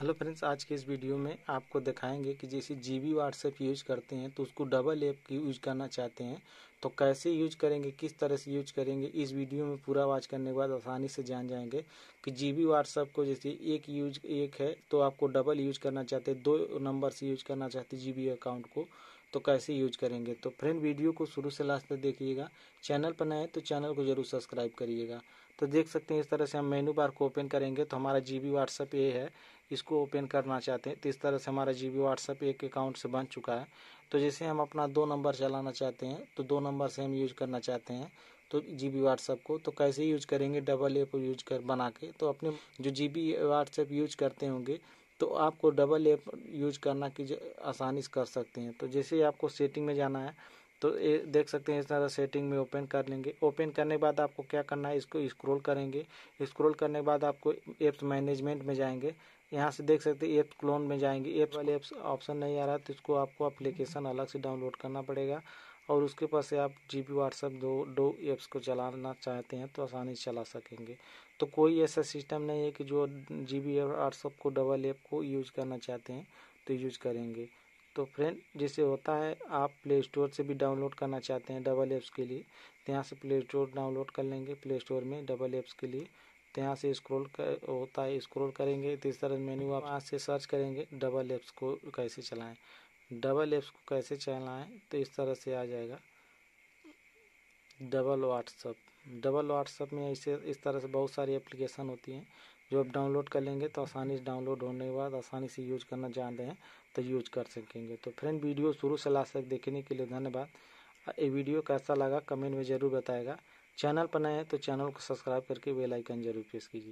hello friends आज के इस वीडियो में आपको दिखाएंगे कि जैसे जी बी व्हाट्सएप यूज करते हैं तो उसको डबल ऐप की यूज करना चाहते हैं तो कैसे यूज करेंगे किस तरह से यूज करेंगे इस वीडियो में पूरा वॉच करने के बाद आसानी से जान जाएंगे कि जी बी व्हाट्सएप को जैसे एक यूज एक है तो आपको डबल यूज करना चाहते हैं दो नंबर से यूज करना चाहते जी बी अकाउंट को तो कैसे यूज करेंगे तो फ्रेंड वीडियो को शुरू से लास्ट तक देखिएगा चैनल पर नए तो चैनल को जरूर सब्सक्राइब करिएगा तो देख सकते हैं इस तरह से हम मेनू बार को ओपन करेंगे तो हमारा जी बी व्हाट्सएप ये है इसको ओपन करना चाहते हैं तो इस तरह से हमारा जी बी व्हाट्सअप एक अकाउंट से बन चुका है तो जैसे हम अपना दो नंबर चलाना चाहते हैं तो दो नंबर से हम यूज करना चाहते हैं तो जी बी व्हाट्सअप को तो कैसे यूज करेंगे डबल ए को यूज कर बना के तो अपने जो जी बी व्हाट्सएप यूज करते होंगे तो आपको डबल ऐप यूज करना की आसानी से कर सकते हैं तो जैसे आपको सेटिंग में जाना है तो ए, देख सकते हैं इस तरह सेटिंग में ओपन कर लेंगे ओपन करने के बाद आपको क्या करना है इसको स्क्रॉल करेंगे स्क्रॉल करने के बाद आपको एप्स मैनेजमेंट में जाएंगे यहाँ से देख सकते हैं ऐप क्लोन में जाएंगे ऐप वाले ऐप्स ऑप्शन नहीं आ रहा तो इसको आपको अप्लीकेशन अलग से डाउनलोड करना पड़ेगा और उसके पास से आप जी बी व्हाट्सएप दो दो ऐप्स को चलाना चाहते हैं तो आसानी से चला सकेंगे तो कोई ऐसा सिस्टम नहीं है कि जो जी बी व्हाट्सएप को डबल ऐप को यूज करना चाहते हैं तो यूज करेंगे तो फ्रेंड जैसे होता है आप प्ले स्टोर से भी डाउनलोड करना चाहते हैं डबल ऐप्स के लिए तो यहाँ से प्ले स्टोर डाउनलोड कर लेंगे प्ले स्टोर में डबल ऐप्स के लिए तो यहाँ से स्क्रॉल होता है स्क्रॉल करेंगे तो इस तरह मेन्यू आप यहाँ से सर्च करेंगे डबल ऐप्स को कैसे चलाएँ डबल ऐप्स को कैसे चलाएँ तो इस तरह से आ जाएगा डबल व्हाट्सअप डबल व्हाट्सअप में ऐसे इस तरह से बहुत सारी एप्लीकेशन होती हैं जो आप डाउनलोड कर लेंगे तो आसानी से डाउनलोड होने के बाद आसानी से यूज करना जानते हैं तो यूज कर सकेंगे तो फ्रेंड वीडियो शुरू से लास्ट तक देखने के लिए धन्यवाद ये वीडियो कैसा लगा कमेंट में ज़रूर बताएगा चैनल पर नए हैं तो चैनल को सब्सक्राइब करके बेल आइकन जरूर प्रेस कीजिए